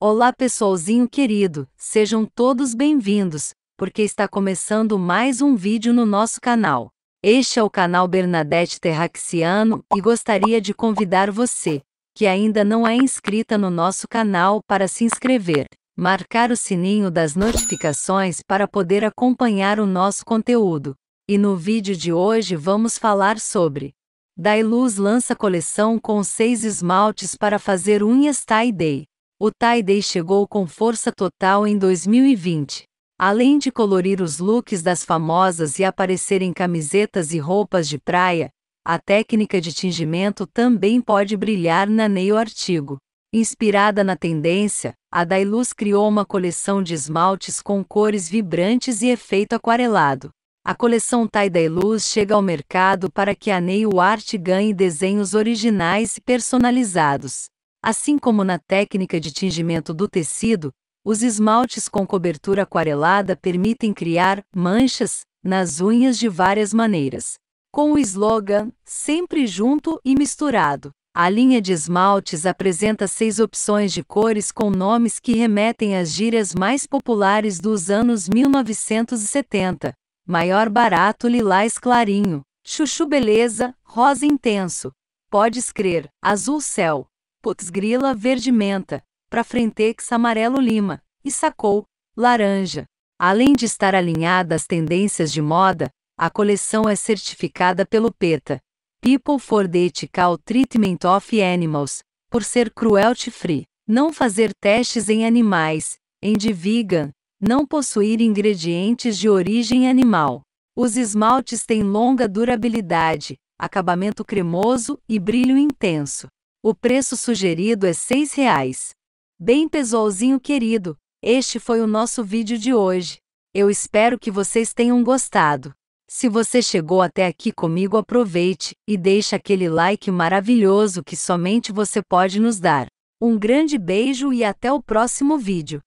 Olá, pessoalzinho querido, sejam todos bem-vindos, porque está começando mais um vídeo no nosso canal. Este é o canal Bernadette Terraxiano e gostaria de convidar você, que ainda não é inscrita no nosso canal, para se inscrever, marcar o sininho das notificações para poder acompanhar o nosso conteúdo. E no vídeo de hoje vamos falar sobre Dailuz lança coleção com seis esmaltes para fazer unhas tie day. O tie-dye chegou com força total em 2020. Além de colorir os looks das famosas e aparecer em camisetas e roupas de praia, a técnica de tingimento também pode brilhar na Nail Artigo. Inspirada na tendência, a Dailuz criou uma coleção de esmaltes com cores vibrantes e efeito aquarelado. A coleção Thai Luz chega ao mercado para que a Nail Art ganhe desenhos originais e personalizados. Assim como na técnica de tingimento do tecido, os esmaltes com cobertura aquarelada permitem criar manchas nas unhas de várias maneiras. Com o slogan Sempre junto e misturado, a linha de esmaltes apresenta seis opções de cores com nomes que remetem às gírias mais populares dos anos 1970. Maior barato lilás clarinho, chuchu beleza, rosa intenso, pode crer, azul céu, Cotes Grila Verde Menta, para Frentex Amarelo Lima, e Sacou, Laranja. Além de estar alinhada às tendências de moda, a coleção é certificada pelo PETA, People for the Ethical Treatment of Animals, por ser cruelty-free, não fazer testes em animais, em de vegan, não possuir ingredientes de origem animal. Os esmaltes têm longa durabilidade, acabamento cremoso e brilho intenso. O preço sugerido é R$ 6,00. Bem, pessoalzinho querido, este foi o nosso vídeo de hoje. Eu espero que vocês tenham gostado. Se você chegou até aqui comigo, aproveite e deixe aquele like maravilhoso que somente você pode nos dar. Um grande beijo e até o próximo vídeo.